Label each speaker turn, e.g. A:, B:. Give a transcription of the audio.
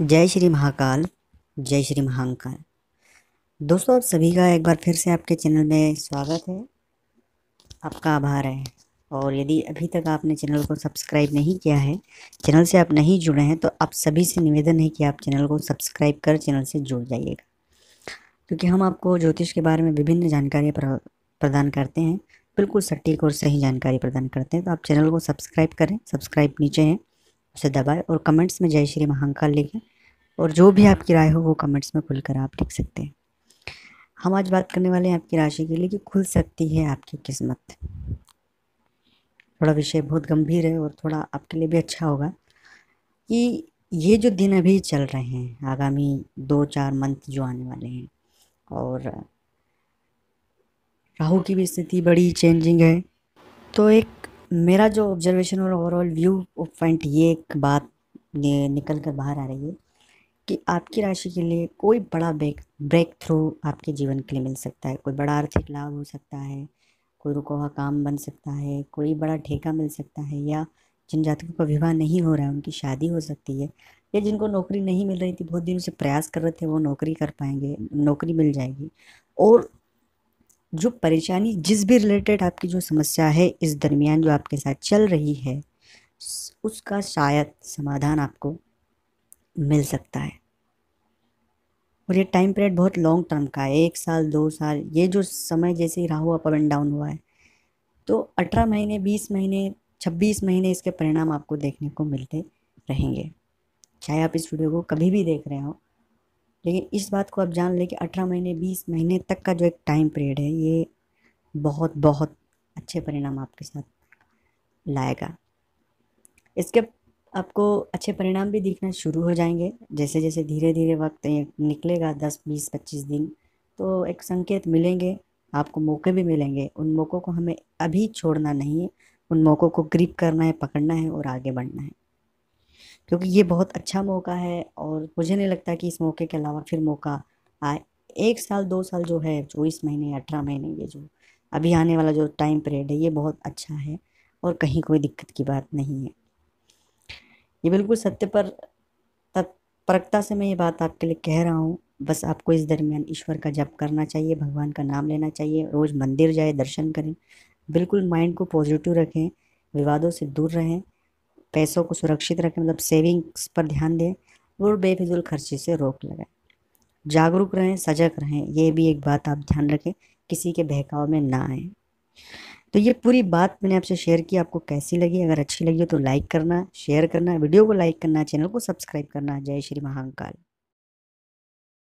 A: जय श्री महाकाल जय श्री महाकाल दोस्तों आप सभी का एक बार फिर से आपके चैनल में स्वागत है आपका आभार है और यदि अभी तक आपने चैनल को सब्सक्राइब नहीं किया है चैनल से आप नहीं जुड़े हैं तो आप सभी से निवेदन है कि आप चैनल को सब्सक्राइब कर चैनल से जुड़ जाइएगा क्योंकि हम आपको ज्योतिष के बारे में विभिन्न जानकारियाँ प्रदान करते हैं बिल्कुल सटीक और सही जानकारी प्रदान करते हैं तो आप चैनल को सब्सक्राइब करें सब्सक्राइब नीचे हैं उसे दबाएं और कमेंट्स में जय श्री महाकाल लिखें और जो भी आपकी राय हो वो कमेंट्स में खुलकर आप लिख सकते हैं हम आज बात करने वाले हैं आपकी राशि के लिए कि खुल सकती है आपकी किस्मत थोड़ा विषय बहुत गंभीर है और थोड़ा आपके लिए भी अच्छा होगा कि ये जो दिन अभी चल रहे हैं आगामी दो चार मंथ जो आने वाले हैं और राहु की भी स्थिति बड़ी चेंजिंग है तो एक मेरा जो ऑब्जर्वेशन और ओवरऑल व्यू पॉइंट ये एक बात निकल कर बाहर आ रही है कि आपकी राशि के लिए कोई बड़ा ब्रेक ब्रेक थ्रू आपके जीवन के लिए मिल सकता है कोई बड़ा आर्थिक लाभ हो सकता है कोई रुका हुआ काम बन सकता है कोई बड़ा ठेका मिल सकता है या जिन जातकों का विवाह नहीं हो रहा है उनकी शादी हो सकती है या जिनको नौकरी नहीं मिल रही थी बहुत दिनों से प्रयास कर रहे थे वो नौकरी कर पाएंगे नौकरी मिल जाएगी और जो परेशानी जिस भी रिलेटेड आपकी जो समस्या है इस दरमियान जो आपके साथ चल रही है उसका शायद समाधान आपको मिल सकता है और ये टाइम पीरियड बहुत लॉन्ग टर्म का है एक साल दो साल ये जो समय जैसे ही राहु अप एंड डाउन हुआ है तो अठारह महीने बीस महीने छब्बीस महीने इसके परिणाम आपको देखने को मिलते रहेंगे चाहे आप इस वीडियो को कभी भी देख रहे हो लेकिन इस बात को आप जान लें कि अठारह महीने बीस महीने तक का जो एक टाइम पीरियड है ये बहुत बहुत अच्छे परिणाम आपके साथ लाएगा इसके आपको अच्छे परिणाम भी दिखना शुरू हो जाएंगे जैसे जैसे धीरे धीरे वक्त निकलेगा दस बीस पच्चीस दिन तो एक संकेत मिलेंगे आपको मौके भी मिलेंगे उन मौक़ों को हमें अभी छोड़ना नहीं है उन मौक़ों को ग्रिप करना है पकड़ना है और आगे बढ़ना है क्योंकि ये बहुत अच्छा मौका है और मुझे नहीं लगता कि इस मौके के अलावा फिर मौका आए एक साल दो साल जो है चौबीस महीने अठारह महीने ये जो अभी आने वाला जो टाइम पीरियड है ये बहुत अच्छा है और कहीं कोई दिक्कत की बात नहीं है ये बिल्कुल सत्य पर तत्परकता से मैं ये बात आपके लिए कह रहा हूँ बस आपको इस दरमियान ईश्वर का जप करना चाहिए भगवान का नाम लेना चाहिए रोज़ मंदिर जाए दर्शन करें बिल्कुल माइंड को पॉजिटिव रखें विवादों से दूर रहें पैसों को सुरक्षित रखें मतलब सेविंग्स पर ध्यान दें और बेफिजुल खर्चे से रोक लगाएं जागरूक रहें सजग रहें ये भी एक बात आप ध्यान रखें किसी के बहकाव में ना आए तो ये पूरी बात मैंने आपसे शेयर की आपको कैसी लगी अगर अच्छी लगी हो तो लाइक करना शेयर करना वीडियो को लाइक करना चैनल को सब्सक्राइब करना जय श्री महाकाल